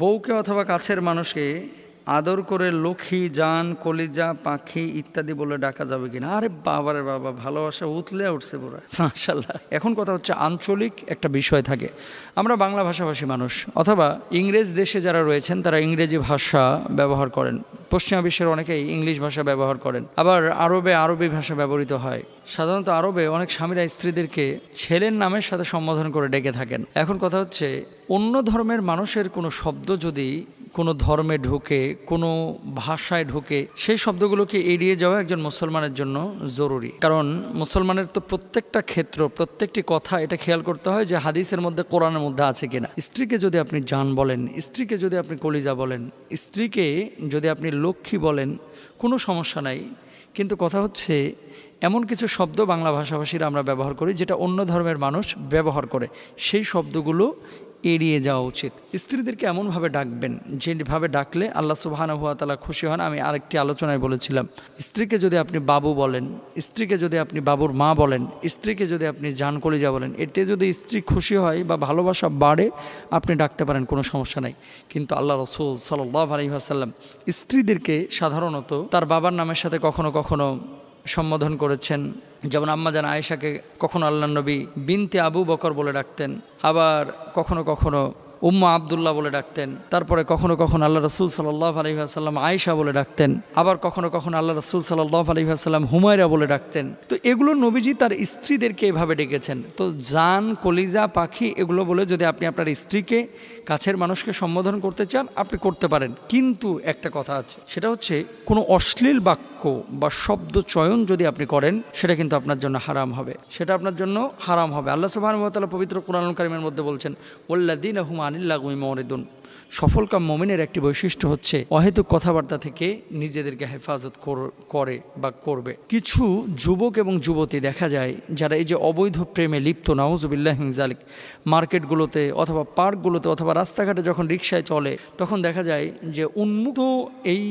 বউকে অথবা কাছের মানুষকে আদর করে লক্ষ্মী যান কলিজা পাখি ইত্যাদি বলে ডাকা যাবে কিনা আরে বাবারে বাবা ভালোবাসা উতলে উঠছে পুরো মাশাল্লাহ এখন কথা হচ্ছে আঞ্চলিক একটা বিষয় থাকে আমরা বাংলা ভাষাভাষী মানুষ অথবা ইংরেজ দেশে যারা রয়েছেন তারা ইংরেজি ভাষা ব্যবহার করেন পশ্চিমা বিশ্বের অনেকেই ইংলিশ ভাষা ব্যবহার করেন আবার আরবে আরবি ভাষা ব্যবহৃত হয় সাধারণত আরবে অনেক স্বামীরা স্ত্রীদেরকে ছেলের নামের সাথে সম্বোধন করে ডেকে থাকেন এখন কথা হচ্ছে অন্য ধর্মের মানুষের কোনো শব্দ যদি কোনো ধর্মে ঢুকে কোনো ভাষায় ঢুকে সেই শব্দগুলোকে এড়িয়ে যাওয়া একজন মুসলমানের জন্য জরুরি কারণ মুসলমানের তো প্রত্যেকটা ক্ষেত্র প্রত্যেকটি কথা এটা খেয়াল করতে হয় যে হাদিসের মধ্যে কোরআনের মধ্যে আছে কিনা স্ত্রীকে যদি আপনি যান বলেন স্ত্রীকে যদি আপনি কলিজা বলেন স্ত্রীকে যদি আপনি লক্ষ্মী বলেন কোনো সমস্যা নাই কিন্তু কথা হচ্ছে এমন কিছু শব্দ বাংলা ভাষাভাষীরা আমরা ব্যবহার করি যেটা অন্য ধর্মের মানুষ ব্যবহার করে সেই শব্দগুলো এড়িয়ে যাওয়া উচিত স্ত্রীদেরকে এমনভাবে ডাকবেন যেভাবে ডাকলে আল্লাহ সুবাহানা হুয়া তালা খুশি হন আমি আরেকটি আলোচনায় বলেছিলাম স্ত্রীকে যদি আপনি বাবু বলেন স্ত্রীকে যদি আপনি বাবুর মা বলেন স্ত্রীকে যদি আপনি জান যা বলেন এতে যদি স্ত্রী খুশি হয় বা ভালোবাসা বাড়ে আপনি ডাকতে পারেন কোনো সমস্যা নাই কিন্তু আল্লাহ রসুল সাল্লাহ আলহিহাসাল্লাম স্ত্রীদেরকে সাধারণত তার বাবার নামের সাথে কখনো কখনো সম্বোধন করেছেন যেমন আম্মাজান আয়েশাকে কখনো আল্লাহ নবী বিনতে আবু বকর বলে ডাকতেন আবার কখনো কখনো উম্মা আবদুল্লাহ বলে ডাকতেন তারপরে কখনো কখনো আল্লাহ রসুল সাল্লাহ আসাল্লাম আয়েশা বলে ডাকতেন আবার কখনো কখনো আল্লাহ রসুল সাল্লাহ আসাল্লাম হুমায়রা বলে ডাকতেন তো এগুলো নবীজি তার স্ত্রীদেরকে এভাবে ডেকেছেন তো জান কলিজা পাখি এগুলো বলে যদি আপনি আপনার স্ত্রীকে কাছের মানুষকে সম্বোধন করতে চান আপনি করতে পারেন কিন্তু একটা কথা আছে সেটা হচ্ছে কোনো অশ্লীল বাক্য বা শব্দ চয়ন যদি আপনি করেন সেটা কিন্তু আপনার জন্য হারাম হবে সেটা আপনার জন্য হারাম হবে আল্লাহ সুবাহ পবিত্র কোরআন কারিমের মধ্যে বলছেন ওল্লাদিন হুমান আনিল্লাগুমি মরিদুন সফলকাম মোমেনের একটি বৈশিষ্ট্য হচ্ছে অহেতুক কথাবার্তা থেকে নিজেদেরকে হেফাজত করে বা করবে কিছু যুবক এবং যুবতী দেখা যায় যারা এই যে অবৈধ প্রেমে লিপ্ত নাওজবিল্লাহ হিংজালিক মার্কেটগুলোতে অথবা পার্কগুলোতে অথবা রাস্তাঘাটে যখন রিক্সায় চলে তখন দেখা যায় যে উন্মুক্ত এই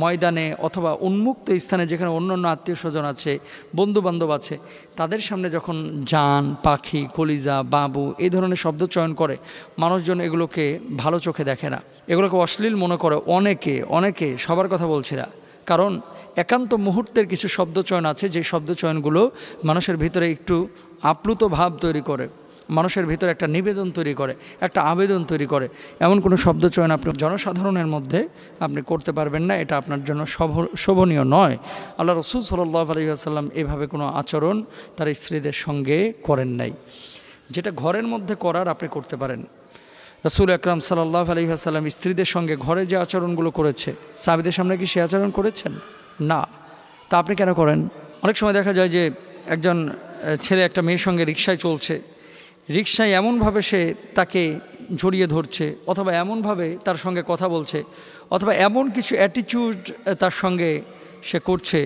ময়দানে অথবা উন্মুক্ত স্থানে যেখানে অন্য অন্য আত্মীয় স্বজন আছে বন্ধুবান্ধব আছে তাদের সামনে যখন যান পাখি কলিজা বাবু এই ধরনের শব্দ চয়ন করে মানুষজন এগুলোকে ভালো চোখে দেখে দেখে না এগুলোকে অশ্লীল মনে করে অনেকে অনেকে সবার কথা বলছি না কারণ একান্ত মুহূর্তের কিছু শব্দচয়ন আছে যে শব্দচয়নগুলো মানুষের ভিতরে একটু আপ্লুত ভাব তৈরি করে মানুষের ভিতরে একটা নিবেদন তৈরি করে একটা আবেদন তৈরি করে এমন কোনো শব্দচয়ন আপনি জনসাধারণের মধ্যে আপনি করতে পারবেন না এটা আপনার জন্য শোভনীয় নয় আল্লাহ রসুল সাল্লাহ আসাল্লাম এভাবে কোনো আচরণ তার স্ত্রীদের সঙ্গে করেন নাই যেটা ঘরের মধ্যে করার আপনি করতে পারেন রসুল আকরাম সাল্লাহ আলহিহাসাল্লাম স্ত্রীদের সঙ্গে ঘরে যে আচরণগুলো করেছে সাবিদের সামনে কি সে আচরণ করেছেন না তা আপনি কেন করেন অনেক সময় দেখা যায় যে একজন ছেলে একটা মেয়ের সঙ্গে রিক্সায় চলছে রিক্সায় এমনভাবে সে তাকে জড়িয়ে ধরছে অথবা এমনভাবে তার সঙ্গে কথা বলছে অথবা এমন কিছু অ্যাটিটিউড তার সঙ্গে সে করছে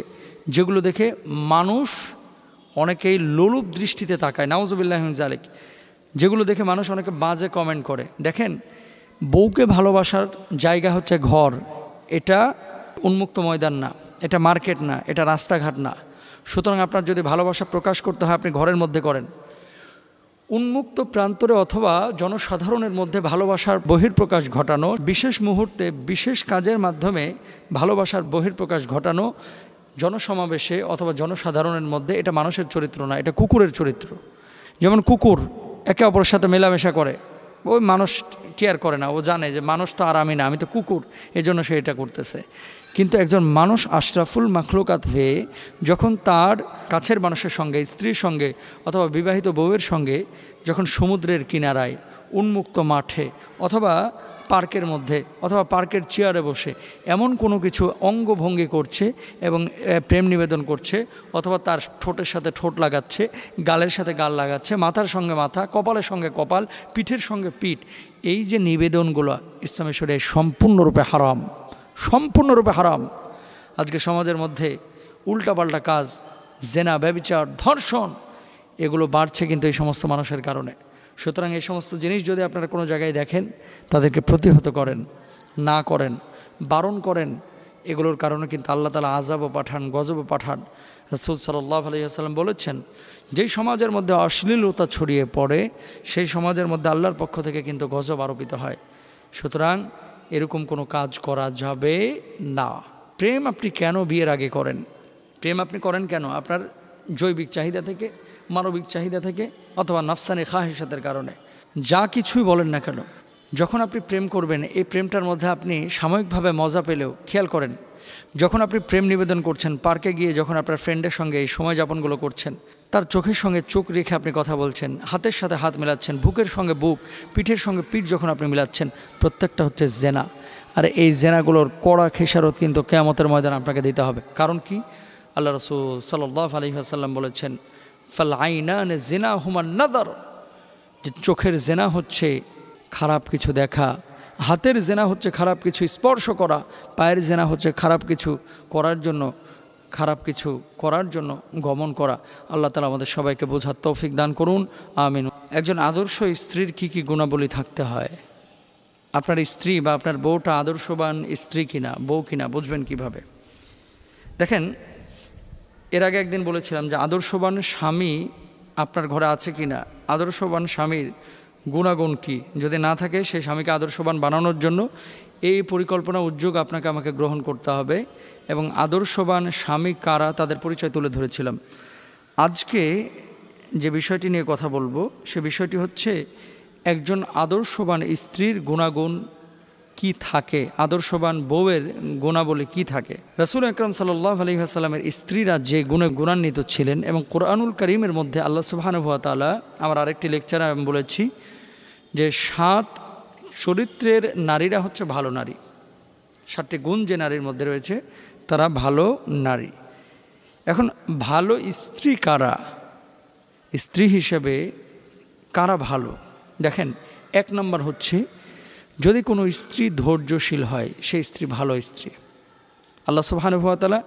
যেগুলো দেখে মানুষ অনেকেই লোলুপ দৃষ্টিতে তাকায় নাউজবিল্লাহমিন জালেক যেগুলো দেখে মানুষ অনেকে বাজে কমেন্ট করে দেখেন বউকে ভালোবাসার জায়গা হচ্ছে ঘর এটা উন্মুক্ত ময়দান না এটা মার্কেট না এটা রাস্তাঘাট না সুতরাং আপনার যদি ভালোবাসা প্রকাশ করতে হয় আপনি ঘরের মধ্যে করেন উন্মুক্ত প্রান্তরে অথবা জনসাধারণের মধ্যে ভালোবাসার বহির্প্রকাশ ঘটানো বিশেষ মুহূর্তে বিশেষ কাজের মাধ্যমে ভালোবাসার বহির্প্রকাশ ঘটানো জনসমাবেশে অথবা জনসাধারণের মধ্যে এটা মানুষের চরিত্র না এটা কুকুরের চরিত্র যেমন কুকুর একে অপরের সাথে মেলামেশা করে ওই মানুষ কেয়ার করে না ও জানে যে মানুষ তো আর আমি না আমি তো কুকুর এজন্য সে এটা করতেছে কিন্তু একজন মানুষ আশরাফুল মাখলুকাত হয়ে যখন তার কাছের মানুষের সঙ্গে স্ত্রীর সঙ্গে অথবা বিবাহিত বউয়ের সঙ্গে যখন সমুদ্রের কিনারায় উন্মুক্ত মাঠে অথবা পার্কের মধ্যে অথবা পার্কের চেয়ারে বসে এমন কোনো কিছু অঙ্গভঙ্গি করছে এবং প্রেম নিবেদন করছে অথবা তার ঠোঁটের সাথে ঠোঁট লাগাচ্ছে গালের সাথে গাল লাগাচ্ছে মাথার সঙ্গে মাথা কপালের সঙ্গে কপাল পিঠের সঙ্গে পিঠ এই যে নিবেদনগুলো ইসলামেশ্বরে সম্পূর্ণরূপে হারাম সম্পূর্ণরূপে হারাম আজকে সমাজের মধ্যে উল্টাপাল্টা কাজ জেনা ব্যবিচার ধর্ষণ এগুলো বাড়ছে কিন্তু এই সমস্ত মানুষের কারণে সুতরাং এই সমস্ত জিনিস যদি আপনারা কোনো জায়গায় দেখেন তাদেরকে প্রতিহত করেন না করেন বারণ করেন এগুলোর কারণে কিন্তু আল্লাহ তালা আজাবও পাঠান গজবও পাঠান রসুল সাল্লাহ আলিয়াল্লাম বলেছেন যেই সমাজের মধ্যে অশ্লীলতা ছড়িয়ে পড়ে সেই সমাজের মধ্যে আল্লাহর পক্ষ থেকে কিন্তু গজব আরোপিত হয় সুতরাং এরকম কোনো কাজ করা যাবে না প্রেম আপনি কেন বিয়ের আগে করেন প্রেম আপনি করেন কেন আপনার জৈবিক চাহিদা থেকে মানবিক চাহিদা থেকে অথবা নফসানি খাহিসাতের কারণে যা কিছুই বলেন না কেন যখন আপনি প্রেম করবেন এই প্রেমটার মধ্যে আপনি সাময়িকভাবে মজা পেলেও খেয়াল করেন যখন আপনি প্রেম নিবেদন করছেন পার্কে গিয়ে যখন আপনার ফ্রেন্ডের সঙ্গে এই সময় যাপনগুলো করছেন তার চোখের সঙ্গে চোখ রেখে আপনি কথা বলছেন হাতের সাথে হাত মেলাচ্ছেন বুকের সঙ্গে বুক পিঠের সঙ্গে পিঠ যখন আপনি মেলাচ্ছেন প্রত্যেকটা হচ্ছে জেনা আর এই জেনাগুলোর কড়া খেসারত কিন্তু কেয়ামতের ময়দান আপনাকে দিতে হবে কারণ কি আল্লাহ রসুল সাল্লাহ আলহিহাসাল্লাম বলেছেন ফাল জেনা হুমান নাদার যে চোখের জেনা হচ্ছে খারাপ কিছু দেখা হাতের জেনা হচ্ছে খারাপ কিছু স্পর্শ করা পায়ের জেনা হচ্ছে খারাপ কিছু করার জন্য খারাপ কিছু করার জন্য গমন করা আল্লাহ তালা আমাদের সবাইকে বোঝার তৌফিক দান করুন আমিন একজন আদর্শ স্ত্রীর কি কি গুণাবলী থাকতে হয় আপনার স্ত্রী বা আপনার বউটা আদর্শবান স্ত্রী কিনা বউ কিনা বুঝবেন কিভাবে দেখেন এর আগে একদিন বলেছিলাম যে আদর্শবান স্বামী আপনার ঘরে আছে কি না আদর্শবান স্বামীর গুণাগুণ কী যদি না থাকে সেই স্বামীকে আদর্শবান বানানোর জন্য এই পরিকল্পনা উদ্যোগ আপনাকে আমাকে গ্রহণ করতে হবে এবং আদর্শবান স্বামী কারা তাদের পরিচয় তুলে ধরেছিলাম আজকে যে বিষয়টি নিয়ে কথা বলবো সে বিষয়টি হচ্ছে একজন আদর্শবান স্ত্রীর গুণাগুণ কি থাকে আদর্শবান বউয়ের গুণাবলী কি থাকে রাসুল আকরম সাল্লাহ আলী আসাল্লামের স্ত্রীরা যে গুণে গুণান্বিত ছিলেন এবং কোরআনুল করিমের মধ্যে আল্লাহ সুবাহানুভাতালা আমার আরেকটি লেকচারে আমি বলেছি যে সাত চরিত্রের নারীরা হচ্ছে ভালো নারী সাতটি গুণ যে নারীর মধ্যে রয়েছে তারা ভালো নারী এখন ভালো স্ত্রী কারা স্ত্রী হিসেবে কারা ভালো দেখেন এক নম্বর হচ্ছে যদি কোনো স্ত্রী ধৈর্যশীল হয় সেই স্ত্রী ভালো স্ত্রী আল্লাহ সুবাহানুভাতালা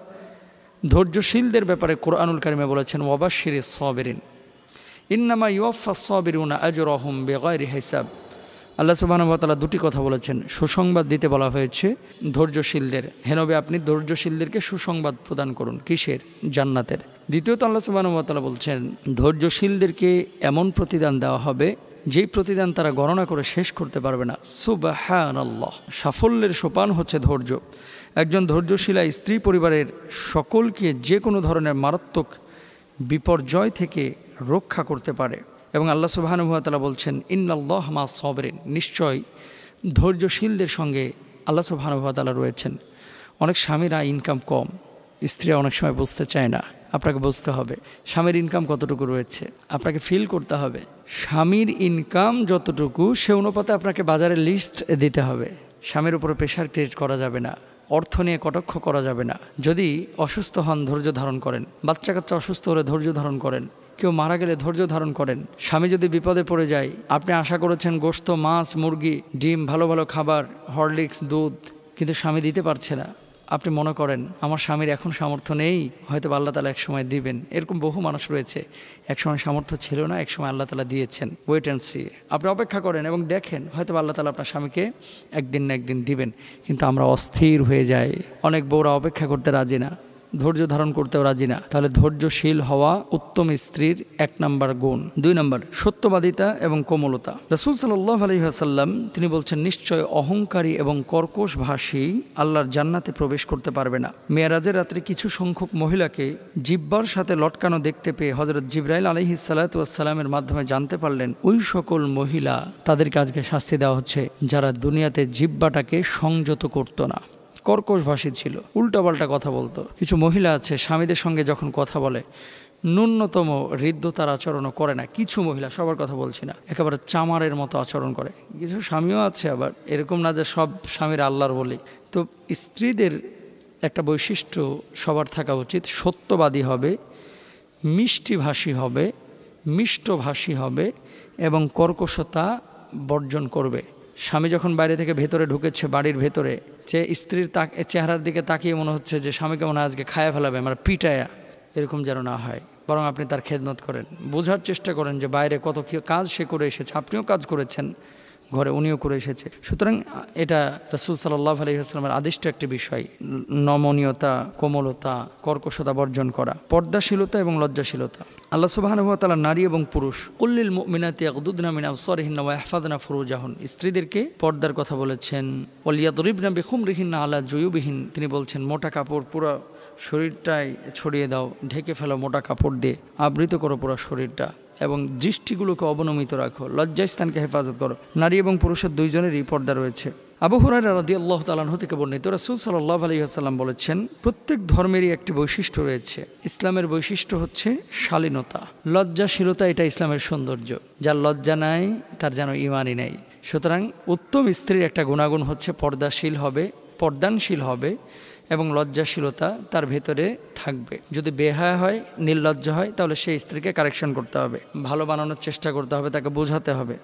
ধৈর্যশীলদের ব্যাপারে কোরআনুল কারিমে বলেছেন শিরে সবেরিন ইন্নামা ইউফা সবেরুনা আজর রহম বেগয় হিসাব আল্লাহ সুবাহানুভাতালা দুটি কথা বলেছেন সুসংবাদ দিতে বলা হয়েছে ধৈর্যশীলদের হেনবে আপনি ধৈর্যশীলদেরকে সুসংবাদ প্রদান করুন কিসের জান্নাতের দ্বিতীয়ত আল্লাহ সুবাহানুভাতালা বলছেন ধৈর্যশীলদেরকে এমন প্রতিদান দেওয়া হবে যেই প্রতিদান তারা গণনা করে শেষ করতে পারবে না সুবাহান আল্লাহ সাফল্যের সোপান হচ্ছে ধৈর্য একজন ধৈর্যশীলা স্ত্রী পরিবারের সকলকে যে কোনো ধরনের মারাত্মক বিপর্যয় থেকে রক্ষা করতে পারে এবং আল্লাহ সুবাহানুভাতলা বলছেন ইন্নাল্লাহ মা সবরেন নিশ্চয় ধৈর্যশীলদের সঙ্গে আল্লাহ সুবাহানুভাতলা রয়েছেন অনেক স্বামীরা ইনকাম কম স্ত্রীরা অনেক সময় বুঝতে চায় না আপনাকে বুঝতে হবে স্বামীর ইনকাম কতটুকু রয়েছে আপনাকে ফিল করতে হবে স্বামীর ইনকাম যতটুকু সে অনুপাতে আপনাকে বাজারে লিস্ট দিতে হবে স্বামীর উপরে প্রেশার ক্রিয়েট করা যাবে না অর্থ নিয়ে কটাক্ষ করা যাবে না যদি অসুস্থ হন ধৈর্য ধারণ করেন বাচ্চা কাচ্চা অসুস্থ হলে ধৈর্য ধারণ করেন কেউ মারা গেলে ধৈর্য ধারণ করেন স্বামী যদি বিপদে পড়ে যায় আপনি আশা করেছেন গোস্ত মাছ মুরগি ডিম ভালো ভালো খাবার হরলিক্স দুধ কিন্তু স্বামী দিতে পারছে না আপনি মনে করেন আমার স্বামীর এখন সামর্থ্য নেই হয়তো আল্লাহ তালা একসময় দিবেন এরকম বহু মানুষ রয়েছে একসময় সামর্থ্য ছিল না একসময় আল্লাহ তালা দিয়েছেন ওয়েট অ্যান্ড সি আপনি অপেক্ষা করেন এবং দেখেন হয়তো আল্লাহ তালা আপনার স্বামীকে একদিন না একদিন দিবেন কিন্তু আমরা অস্থির হয়ে যাই অনেক বউরা অপেক্ষা করতে রাজি না ধৈর্য ধারণ করতেও রাজি না তাহলে ধৈর্যশীল হওয়া উত্তম স্ত্রীর এক নম্বর গুণ দুই নম্বর সত্যবাদিতা এবং কোমলতা রসুল সাল্লাহ আলহিহাসাল্লাম তিনি বলছেন নিশ্চয় অহংকারী এবং কর্কশ ভাষী আল্লাহর জান্নাতে প্রবেশ করতে পারবে না মেয়ারাজের রাত্রে কিছু সংখ্যক মহিলাকে জিব্বার সাথে লটকানো দেখতে পেয়ে হজরত জিব্রাইল আলহি সালাতামের মাধ্যমে জানতে পারলেন ওই সকল মহিলা তাদেরকে আজকে শাস্তি দেওয়া হচ্ছে যারা দুনিয়াতে জিব্বাটাকে সংযত করতো না কর্কশভাষী ছিল উল্টাপাল্টা কথা বলতো কিছু মহিলা আছে স্বামীদের সঙ্গে যখন কথা বলে ন্যূনতম হৃদ্যতার আচরণও করে না কিছু মহিলা সবার কথা বলছি না একেবারে চামারের মতো আচরণ করে কিছু স্বামীও আছে আবার এরকম না যে সব স্বামীর আল্লাহর বলি তো স্ত্রীদের একটা বৈশিষ্ট্য সবার থাকা উচিত সত্যবাদী হবে মিষ্টিভাষী হবে মিষ্টভাষী হবে এবং কর্কশতা বর্জন করবে স্বামী যখন বাইরে থেকে ভেতরে ঢুকেছে বাড়ির ভেতরে যে স্ত্রীর তাক চেহারার দিকে তাকিয়ে মনে হচ্ছে যে স্বামীকে মনে আজকে খায়া ফেলাবে আমার মানে পিটায়া এরকম যেন না হয় বরং আপনি তার খেদমত করেন বোঝার চেষ্টা করেন যে বাইরে কত কী কাজ সে করে এসেছে আপনিও কাজ করেছেন ঘরে উনিও করে এসেছে সুতরাং এটা রসুল সাল্লাহ আসলামের আদিষ্ট একটি বিষয় নমনীয়তা কোমলতা কর্কশতা বর্জন করা পর্দাশীলতা এবং লজ্জাশীলতা আল্লাহ সুবাহানুভাতালা নারী এবং পুরুষ কুল্লিল মিনাতি আকদুদ্দিন মিন আফসরহিনা ফরুজাহন স্ত্রীদেরকে পর্দার কথা বলেছেন অলিয়া ওলিয়াদরিবনা বেখুম না আলা জয়ুবিহীন তিনি বলছেন মোটা কাপড় পুরো শরীরটাই ছড়িয়ে দাও ঢেকে ফেলো মোটা কাপড় দিয়ে আবৃত করো পুরো শরীরটা এবং দৃষ্টিগুলোকে অবনমিত রাখো লজ্জাস্থানকে হেফাজত করো নারী এবং পুরুষের দুইজনেরই পর্দা রয়েছে আবু হরার রাদি আল্লাহ তালন থেকে বর্ণিত রাসুল সাল্লাহ আসাল্লাম বলেছেন প্রত্যেক ধর্মেরই একটি বৈশিষ্ট্য রয়েছে ইসলামের বৈশিষ্ট্য হচ্ছে শালীনতা লজ্জাশীলতা এটা ইসলামের সৌন্দর্য যার লজ্জা নাই তার যেন ইমানই নেই সুতরাং উত্তম স্ত্রীর একটা গুণাগুণ হচ্ছে পর্দাশীল হবে পর্দানশীল হবে এবং লজ্জাশীলতা তার ভেতরে থাকবে যদি বেহায় হয় নির্লজ্জ হয় তাহলে সেই স্ত্রীকে কারেকশন করতে হবে ভালো বানানোর চেষ্টা করতে হবে তাকে বোঝাতে হবে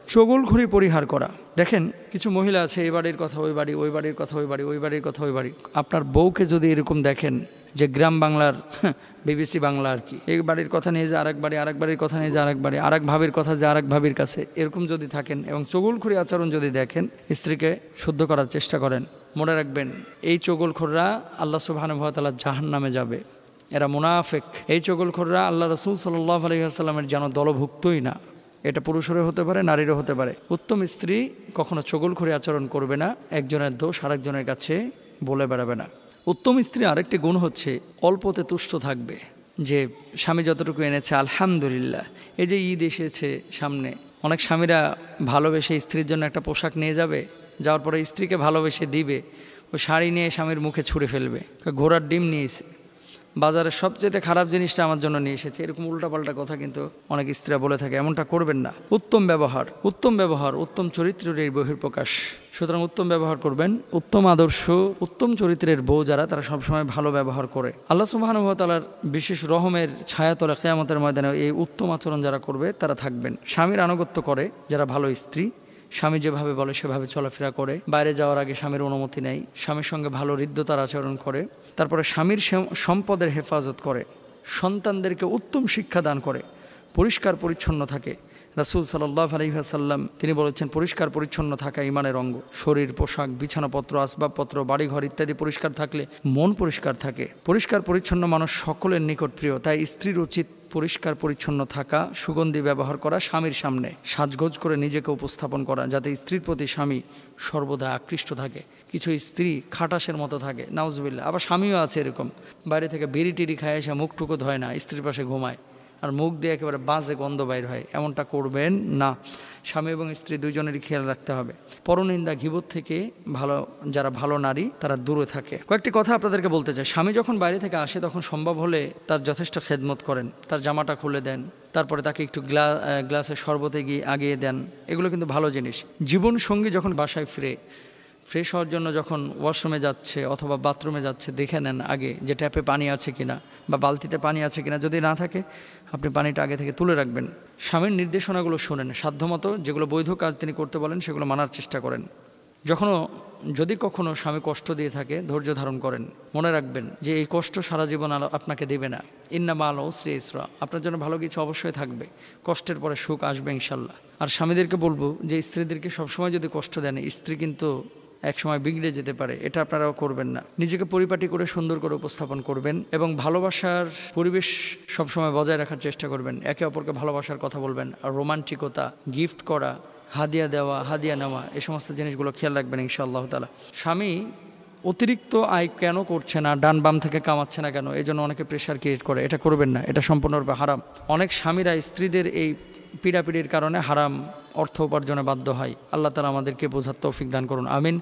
ঘুরি পরিহার করা দেখেন কিছু মহিলা আছে এই বাড়ির কথা ওই বাড়ি ওই বাড়ির কথা ওই বাড়ি ওই বাড়ির কথা ওই বাড়ি আপনার বউকে যদি এরকম দেখেন যে গ্রাম বাংলার হ্যাঁ, বিবিসি বাংলা আর কি এক বাড়ির কথা নিয়ে যে আরেক বাড়ি আরেক বাড়ির কথা নিয়ে যে আরেক বাড়ি আরেক ভাবির কথা যে আরেক ভাবির কাছে এরকম যদি থাকেন এবং চগুলখুরি আচরণ যদি দেখেন স্ত্রীকে শুদ্ধ করার চেষ্টা করেন মনে রাখবেন এই খোররা আল্লাহ সুবাহানুভাতালা জাহান নামে যাবে এরা মুনাফেক এই চগলখোররা আল্লাহ রসুল সাল্লাহ আলহিহাস্লামের যেন দলভুক্তই না এটা পুরুষেরও হতে পারে নারীরও হতে পারে উত্তম স্ত্রী কখনো চগলখড়ি আচরণ করবে না একজনের দোষ আরেকজনের কাছে বলে বেড়াবে না উত্তম স্ত্রী আরেকটি গুণ হচ্ছে অল্পতে তুষ্ট থাকবে যে স্বামী যতটুকু এনেছে আলহামদুলিল্লাহ এই যে ঈদ এসেছে সামনে অনেক স্বামীরা ভালোবেসে স্ত্রীর জন্য একটা পোশাক নিয়ে যাবে যাওয়ার পরে স্ত্রীকে ভালোবেসে দিবে ও শাড়ি নিয়ে স্বামীর মুখে ছুঁড়ে ফেলবে ঘোড়ার ডিম নিয়েছে বাজারের সবচেয়ে খারাপ জিনিসটা আমার জন্য নিয়ে এসেছে এরকম উল্টাপাল্টা কথা কিন্তু অনেক স্ত্রীরা বলে থাকে এমনটা করবেন না উত্তম ব্যবহার উত্তম ব্যবহার উত্তম চরিত্রের এই বহির্প্রকাশ সুতরাং উত্তম ব্যবহার করবেন উত্তম আদর্শ উত্তম চরিত্রের বউ যারা তারা সবসময় ভালো ব্যবহার করে আল্লাহ সুবাহানুভতালার বিশেষ রহমের ছায়াতলা কেয়ামতের ময়দানে এই উত্তম আচরণ যারা করবে তারা থাকবেন স্বামীর আনুগত্য করে যারা ভালো স্ত্রী স্বামী যেভাবে বলে সেভাবে চলাফেরা করে বাইরে যাওয়ার আগে স্বামীর অনুমতি নেয় স্বামীর সঙ্গে ভালো হৃদ্যতার আচরণ করে তারপরে স্বামীর সম্পদের হেফাজত করে সন্তানদেরকে উত্তম শিক্ষা দান করে পরিষ্কার পরিচ্ছন্ন থাকে রাসুল সাল্লাহ আলহিহাসাল্লাম তিনি বলেছেন পরিষ্কার পরিচ্ছন্ন থাকা ইমানের অঙ্গ শরীর পোশাক বিছানাপত্র আসবাবপত্র বাড়িঘর ইত্যাদি পরিষ্কার থাকলে মন পরিষ্কার থাকে পরিষ্কার পরিচ্ছন্ন মানুষ সকলের নিকট প্রিয় তাই স্ত্রীর উচিত পরিষ্কার পরিচ্ছন্ন থাকা সুগন্ধি ব্যবহার করা স্বামীর সামনে সাজগোজ করে নিজেকে উপস্থাপন করা যাতে স্ত্রীর প্রতি স্বামী সর্বদা আকৃষ্ট থাকে কিছু স্ত্রী খাটাসের মতো থাকে নাউজবিল্লা আবার স্বামীও আছে এরকম বাইরে থেকে বিড়ি টিড়ি খায় এসে মুখটুকু ধয় না স্ত্রীর পাশে ঘুমায় আর মুখ দিয়ে একেবারে বাঁজে গন্ধ বাইর হয় এমনটা করবেন না স্বামী এবং স্ত্রী দুজনেরই খেয়াল রাখতে হবে পরনিন্দা ঘিবত থেকে ভালো যারা ভালো নারী তারা দূরে থাকে কয়েকটি কথা আপনাদেরকে বলতে চাই স্বামী যখন বাইরে থেকে আসে তখন সম্ভব হলে তার যথেষ্ট খেদমত করেন তার জামাটা খুলে দেন তারপরে তাকে একটু গ্লা গ্লাসের শরবতে গিয়ে আগিয়ে দেন এগুলো কিন্তু ভালো জিনিস জীবন সঙ্গী যখন বাসায় ফিরে ফ্রেশ হওয়ার জন্য যখন ওয়াশরুমে যাচ্ছে অথবা বাথরুমে যাচ্ছে দেখে নেন আগে যে ট্যাপে পানি আছে কিনা বা বালতিতে পানি আছে কিনা যদি না থাকে আপনি পানিটা আগে থেকে তুলে রাখবেন স্বামীর নির্দেশনাগুলো শোনেন সাধ্যমতো যেগুলো বৈধ কাজ তিনি করতে বলেন সেগুলো মানার চেষ্টা করেন যখনও যদি কখনও স্বামী কষ্ট দিয়ে থাকে ধৈর্য ধারণ করেন মনে রাখবেন যে এই কষ্ট সারা জীবন আলো আপনাকে দেবে না ইন্না মা আলো শ্রী ইসরা আপনার জন্য ভালো কিছু অবশ্যই থাকবে কষ্টের পরে সুখ আসবে ইনশাল্লাহ আর স্বামীদেরকে বলবো যে স্ত্রীদেরকে সবসময় যদি কষ্ট দেন স্ত্রী কিন্তু একসময় বিগড়ে যেতে পারে এটা আপনারাও করবেন না নিজেকে পরিপাটি করে সুন্দর করে উপস্থাপন করবেন এবং ভালোবাসার পরিবেশ সবসময় বজায় রাখার চেষ্টা করবেন একে অপরকে ভালোবাসার কথা বলবেন আর রোমান্টিকতা গিফট করা হাদিয়া দেওয়া হাদিয়া নেওয়া এ সমস্ত জিনিসগুলো খেয়াল রাখবেন ইনশাআল্লাহ তালা স্বামী অতিরিক্ত আয় কেন করছে না ডান বাম থেকে কামাচ্ছে না কেন এই জন্য অনেকে প্রেশার ক্রিয়েট করে এটা করবেন না এটা সম্পূর্ণরূপে হারাম অনেক স্বামীরা স্ত্রীদের এই পীড়াপিড়ির কারণে হারাম অর্থ উপার্জনে বাধ্য হয় আল্লাহ তালা আমাদেরকে বোঝার তৌফিক দান করুন আমিন